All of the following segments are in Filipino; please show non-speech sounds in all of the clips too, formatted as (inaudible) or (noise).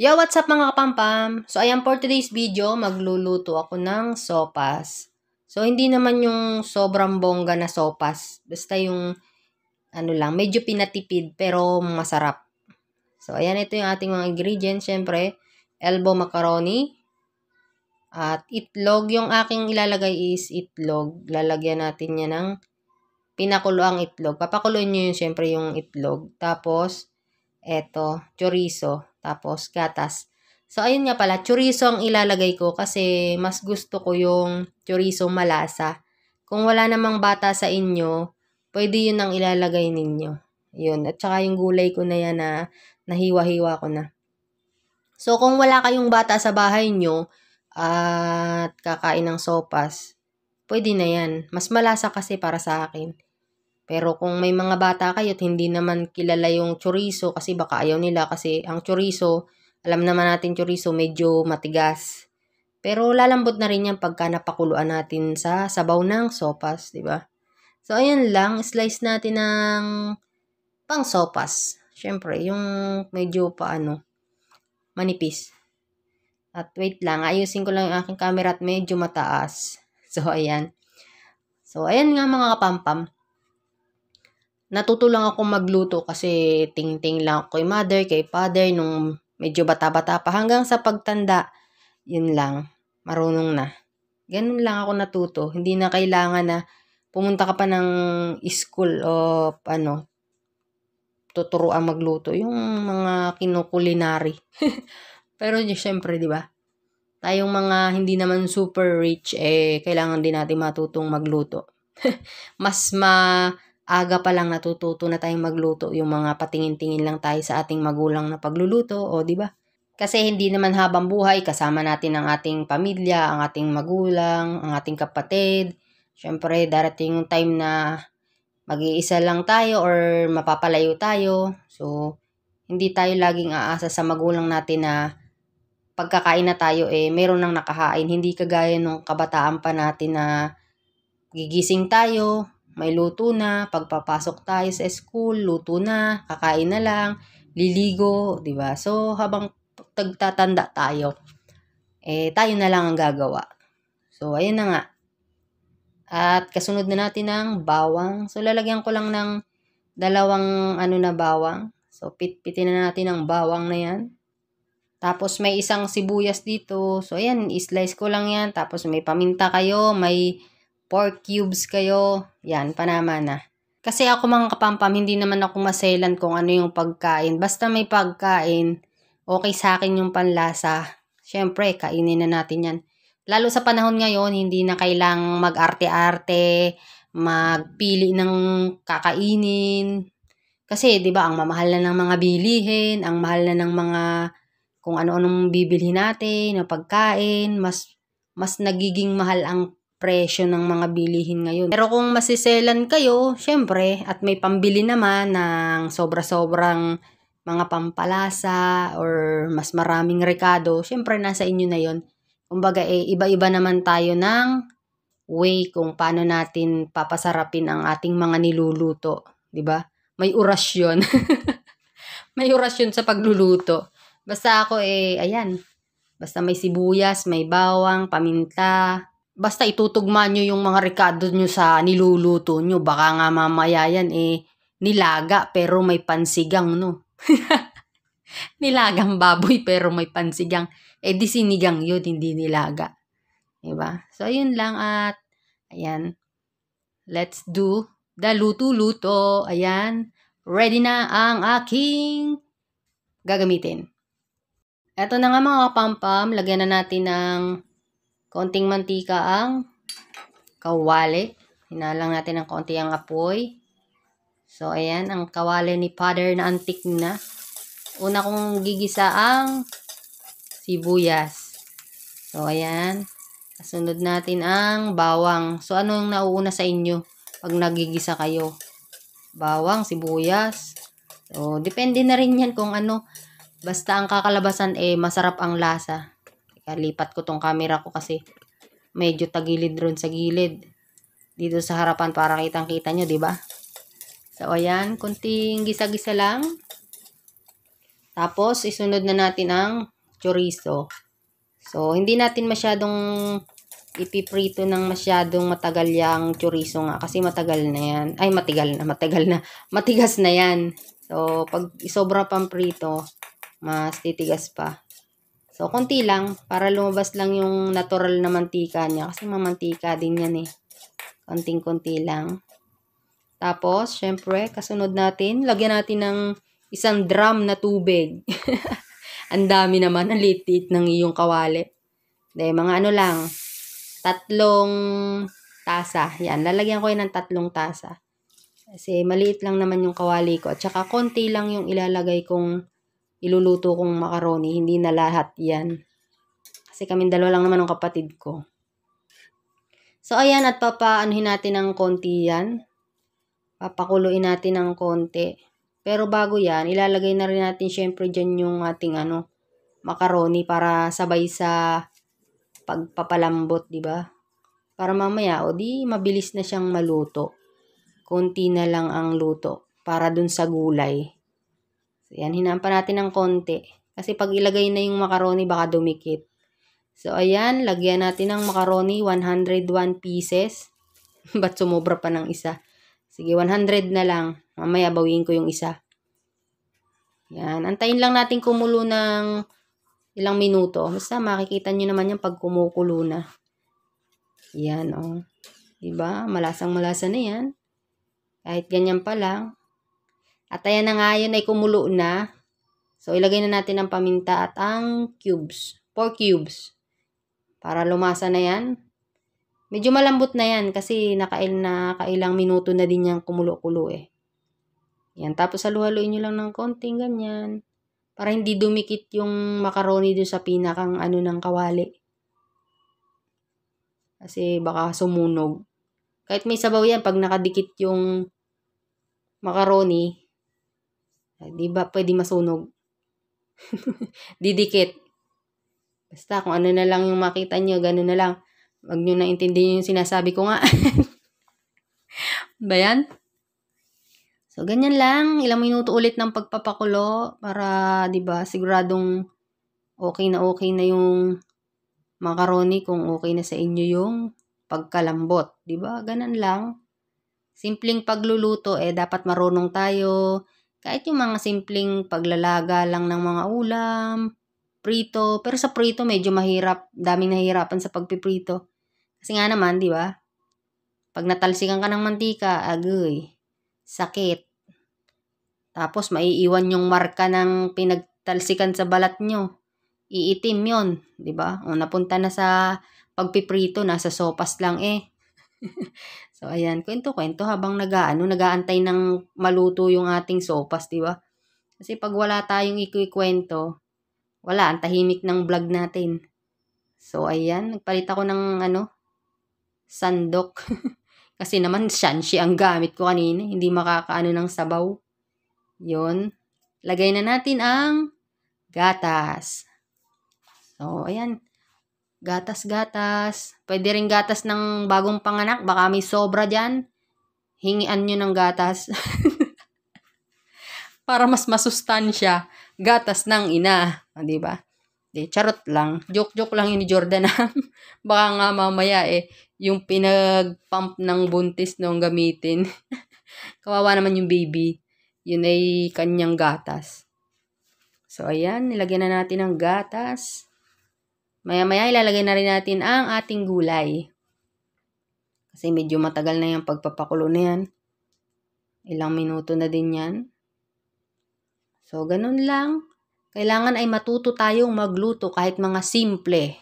Yo, what's up mga kapampam? So, ayan for today's video, magluluto ako ng sopas. So, hindi naman yung sobrang bongga na sopas. Basta yung, ano lang, medyo pinatipid pero masarap. So, ayan ito yung ating mga ingredients. Siyempre, elbow macaroni. At itlog. Yung aking ilalagay is itlog. Lalagyan natin niya ng pinakulo ang itlog. Papakuloy nyo yun, siyempre, yung itlog. Tapos, eto, chorizo. Tapos gatas. So, ayun nga pala, chorizo ang ilalagay ko kasi mas gusto ko yung chorizo malasa. Kung wala namang bata sa inyo, pwede yun ang ilalagay ninyo. Yun, at saka yung gulay ko na yan na nahiwa-hiwa ko na. So, kung wala kayong bata sa bahay nyo at kakain ng sopas, pwede na yan. Mas malasa kasi para sa akin. Pero kung may mga bata kayo at hindi naman kilala yung chorizo kasi baka ayaw nila kasi ang chorizo, alam naman natin chorizo medyo matigas. Pero lalambot na rin yan pagka napakuluan natin sa sabaw ng sopas, di ba? So, ayan lang. Slice natin ng pang sopas. Siyempre, yung medyo paano, manipis. At wait lang, ayusin ko lang yung aking camera at medyo mataas. (laughs) So, ayan. So, ayan nga mga kapampam natuto lang ako magluto kasi tingting lang ako kay mother, kay father nung medyo bata-bata pa hanggang sa pagtanda. Yun lang, marunong na. Ganun lang ako natuto. Hindi na kailangan na pumunta ka pa ng school o ano, tuturuan magluto. Yung mga kinukulinary. (laughs) Pero syempre, di ba? Tayong mga hindi naman super rich, eh, kailangan din natin matutong magluto. (laughs) Mas ma aga pa lang natututo na tayong magluto yung mga patingin-tingin lang tayo sa ating magulang na pagluluto o di ba? Kasi hindi naman habang buhay kasama natin ang ating pamilya, ang ating magulang, ang ating kapatid. Syempre darating yung time na mag-iisa lang tayo or mapapalayo tayo. So hindi tayo laging aasa sa magulang natin na pagkakain na tayo eh meron nang nakahain. Hindi kagaya nung kabataan pa natin na gigising tayo, may luto na, pagpapasok tayo sa school, luto na, kakain na lang, liligo, 'di ba? So habang tagtatanda tayo, eh tayo na lang ang gagawa. So ayun na nga. At kasunod na natin ang bawang. So lalagyan ko lang ng dalawang ano na bawang. So pitpitin na natin ang bawang na 'yan. Tapos may isang sibuyas dito. So ayan, islice ko lang 'yan. Tapos may paminta kayo, may pork cubes kayo, yan, panama na. Kasi ako mga kapampam, hindi naman ako maselan kung ano yung pagkain. Basta may pagkain, okay sa akin yung panlasa. Siyempre, kainin na natin yan. Lalo sa panahon ngayon, hindi na kailang mag-arte-arte, magpili ng kakainin. Kasi, di ba, ang mamahal na ng mga bilihin, ang mahal na ng mga kung ano-anong bibilhin natin, na pagkain, mas mas nagiging mahal ang presyo ng mga bilihin ngayon. Pero kung masiselan kayo, syempre, at may pambili naman ng sobra-sobrang mga pampalasa or mas maraming rekado, syempre nasa inyo na yon. Kumbaga, eh, iba-iba naman tayo ng way kung paano natin papasarapin ang ating mga niluluto. ba? Diba? May oras (laughs) may oras sa pagluluto. Basta ako eh, ayan. Basta may sibuyas, may bawang, paminta, basta itutugma nyo yung mga rekado nyo sa niluluto nyo. Baka nga mamaya yan eh, nilaga pero may pansigang, no? (laughs) nilagang baboy pero may pansigang. Eh di sinigang yun, hindi nilaga. Diba? So, ayun lang at, ayan, let's do the luto-luto. Ayan, ready na ang aking gagamitin. Ito na nga mga pampam, lagyan na natin ng Konting mantika ang kawali. Hinalang natin ng konti ang apoy. So, ayan, ang kawali ni Father na antik na. Una kong gigisa ang sibuyas. So, ayan. Kasunod natin ang bawang. So, ano yung nauuna sa inyo pag nagigisa kayo? Bawang, sibuyas. So, depende na rin yan kung ano. Basta ang kakalabasan, eh, masarap ang lasa. Teka, lipat ko tong camera ko kasi medyo tagilid ron sa gilid. Dito sa harapan para kitang-kita nyo, ba diba? So, ayan. Kunting gisa-gisa lang. Tapos, isunod na natin ang chorizo. So, hindi natin masyadong ipiprito ng masyadong matagal yung chorizo nga kasi matagal na yan. Ay, matigal na, matagal na. (laughs) Matigas na yan. So, pag sobra pang prito, mas titigas pa. So, konti lang para lumabas lang yung natural na mantika niya. Kasi mamantika din yan eh. Konting-konti lang. Tapos, syempre, kasunod natin, lagyan natin ng isang drum na tubig. (laughs) ang dami naman, ang litit ng iyong kawali. De, mga ano lang, tatlong tasa. Yan, lalagyan ko yan ng tatlong tasa. Kasi maliit lang naman yung kawali ko. At saka konti lang yung ilalagay kong iluluto kong macaroni. Hindi na lahat yan. Kasi kaming dalawa lang naman ng kapatid ko. So, ayan at papaanuhin natin ng konti yan. Papakuloyin natin ng konti. Pero bago yan, ilalagay na rin natin syempre dyan yung ating ano, macaroni para sabay sa pagpapalambot, di ba? Para mamaya, o di, mabilis na siyang maluto. Konti na lang ang luto para dun sa gulay. So, yan, hinaan pa natin ng konti. Kasi pag ilagay na yung macaroni, baka dumikit. So, ayan, lagyan natin ng macaroni, 101 pieces. (laughs) Ba't sumobra pa ng isa? Sige, 100 na lang. Mamaya bawiin ko yung isa. Yan, antayin lang natin kumulo ng ilang minuto. Basta makikita nyo naman yung pag kumukulo na. Yan, o. Oh. Diba? Malasang malasa na yan. Kahit ganyan pa lang. At ayan na nga, yun ay kumulo na. So, ilagay na natin ang paminta at ang cubes. 4 cubes. Para lumasa na yan. Medyo malambot na yan kasi nakail na kailang minuto na din yan kumulo-kulo eh. Yan, tapos haluhaluin nyo lang ng konting ganyan. Para hindi dumikit yung macaroni doon sa pinakang ano ng kawali. Kasi baka sumunog. Kahit may sabaw yan, pag nakadikit yung macaroni, Di ba pwede masunog? (laughs) Didikit. Basta kung ano na lang yung makita nyo, gano'n na lang. Huwag nyo naintindihan yung sinasabi ko nga. (laughs) Bayan? So, ganyan lang. Ilang minuto ulit ng pagpapakulo para, di ba, siguradong okay na okay na yung macaroni kung okay na sa inyo yung pagkalambot. Di ba? Ganun lang. Simpleng pagluluto, eh, dapat marunong tayo kahit yung mga simpleng paglalaga lang ng mga ulam, prito, pero sa prito medyo mahirap, daming nahihirapan sa pagpiprito. Kasi nga naman, di ba? Pag natalsikan ka ng mantika, agoy, sakit. Tapos maiiwan yung marka ng pinagtalsikan sa balat nyo. Iitim yon, di ba? O napunta na sa pagpiprito, nasa sopas lang eh. (laughs) So, ayan, kwento-kwento habang nag-aano, nag-aantay ng maluto yung ating sopas, di ba? Kasi pag wala tayong ikikwento, wala, ang tahimik ng vlog natin. So, ayan, nagpalit ako ng, ano, sandok. (laughs) Kasi naman, shanshi ang gamit ko kanina. Hindi makakaano ng sabaw. yon Lagay na natin ang gatas. So, ayan. Gatas-gatas. Pwede rin gatas ng bagong panganak. Baka may sobra dyan. Hingian nyo ng gatas. (laughs) Para mas masustansya. Gatas ng ina. O, ba? Di, charot lang. Joke-joke lang yun ni Jordan. (laughs) Baka nga mamaya eh, yung pinag-pump ng buntis noong gamitin. (laughs) Kawawa naman yung baby. Yun ay kanyang gatas. So, ayan. Nilagyan na natin ng gatas. Maya-maya ilalagay na rin natin ang ating gulay. Kasi medyo matagal na yung pagpapakulo na yan. Ilang minuto na din yan. So, ganun lang. Kailangan ay matuto tayong magluto kahit mga simple.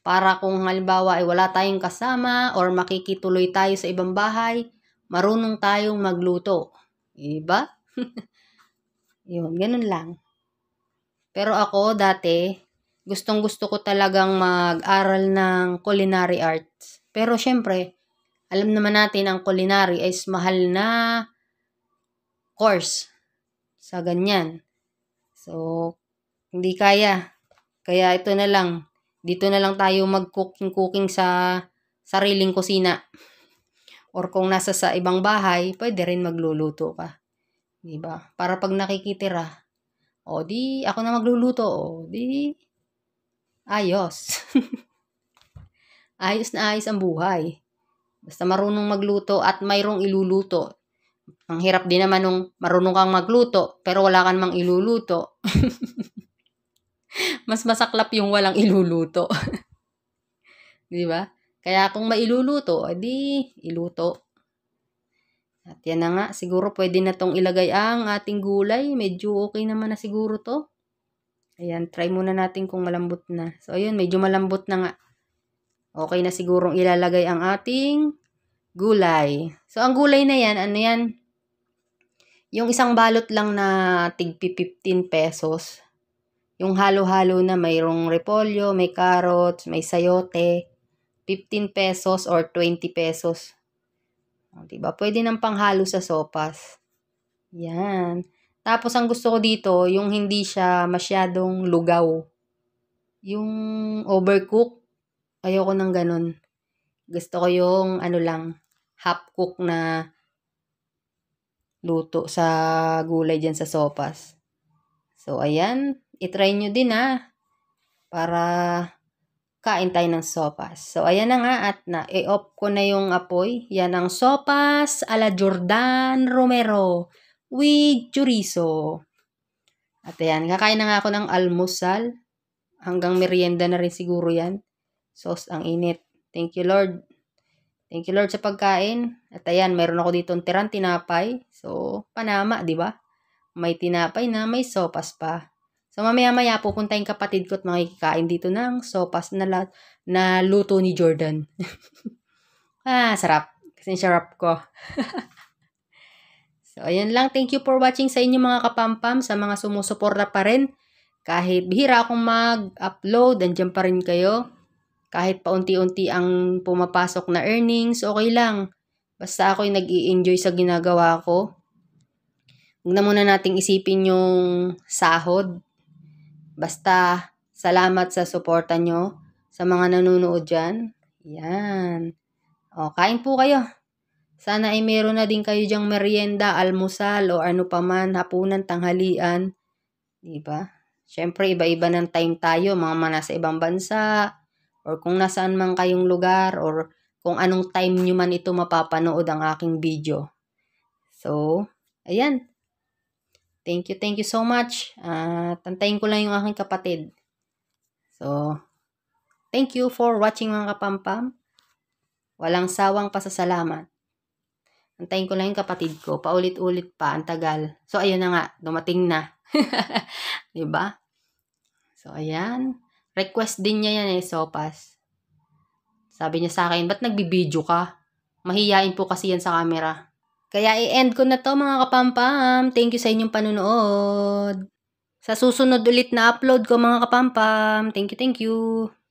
Para kung halimbawa ay wala tayong kasama or makikituloy tayo sa ibang bahay, marunong tayong magluto. Iba? (laughs) Yun, ganun lang. Pero ako dati, gustong gusto ko talagang mag-aral ng culinary arts. Pero syempre, alam naman natin ang culinary is mahal na course sa ganyan. So, hindi kaya. Kaya ito na lang. Dito na lang tayo mag-cooking-cooking sa sariling kusina. Or kung nasa sa ibang bahay, pwede rin magluluto ka. Diba? Para pag nakikitira, o di, ako na magluluto, o di, ayos. (laughs) ayos na ayos ang buhay. Basta marunong magluto at mayroong iluluto. Ang hirap din naman nung marunong kang magluto, pero wala kang mang iluluto. (laughs) Mas masaklap yung walang iluluto. (laughs) Di ba? Kaya kung mailuluto, edi iluto. At yan na nga, siguro pwede na tong ilagay ang ating gulay. Medyo okay naman na siguro to. Ayan, try muna natin kung malambot na. So, ayun, medyo malambot na nga. Okay na sigurong ilalagay ang ating gulay. So, ang gulay na yan, ano yan? Yung isang balot lang na tig 15 pesos. Yung halo-halo na mayroong repolyo, may carrots, may sayote. 15 pesos or 20 pesos. ba diba? Pwede nang panghalo sa sopas. Yan. Tapos ang gusto ko dito, yung hindi siya masyadong lugaw. Yung overcook, ayoko ng ganun. Gusto ko yung ano lang, half cook na luto sa gulay dyan sa sopas. So, ayan. Itry nyo din ha. Ah, para kain tayo ng sopas. So, ayan na nga at na i-off ko na yung apoy. Yan ang sopas ala Jordan Romero with chorizo. At ayan, kakain na nga ako ng almusal. Hanggang merienda na rin siguro yan. Sauce ang init. Thank you Lord. Thank you Lord sa pagkain. At ayan, meron ako dito tirang tinapay. So, panama, di ba? May tinapay na may sopas pa. So, mamaya-maya pupunta yung kapatid ko at makikikain dito ng sopas na, na luto ni Jordan. (laughs) ah, sarap. Kasi sarap ko. (laughs) So, ayan lang. Thank you for watching sa inyo mga kapampam, sa mga sumusuporta pa rin. Kahit bihira akong mag-upload, andyan pa rin kayo. Kahit paunti-unti ang pumapasok na earnings, okay lang. Basta ako'y nag enjoy sa ginagawa ko. Huwag na muna nating isipin yung sahod. Basta salamat sa suporta nyo sa mga nanonood dyan. Yan. O, kain po kayo. Sana ay meron na din kayo diyang merienda, almusal, o ano paman, hapunan, tanghalian. di ba? Siyempre, iba-iba ng time tayo, mga sa ibang bansa, or kung nasaan man kayong lugar, or kung anong time nyo man ito mapapanood ang aking video. So, ayan. Thank you, thank you so much. Uh, tantayin ko lang yung aking kapatid. So, thank you for watching mga kapampam. Walang sawang pasasalamat. Antayin ko lang yung kapatid ko. Paulit-ulit pa. Antagal. So, ayun na nga. Dumating na. ba (laughs) diba? So, ayan. Request din niya yan eh, sopas. Sabi niya sa akin, ba't nagbibideo ka? Mahiyain po kasi yan sa camera. Kaya i-end ko na to mga kapampam. Thank you sa inyong panunood. Sa susunod ulit na upload ko mga kapampam. Thank you, thank you.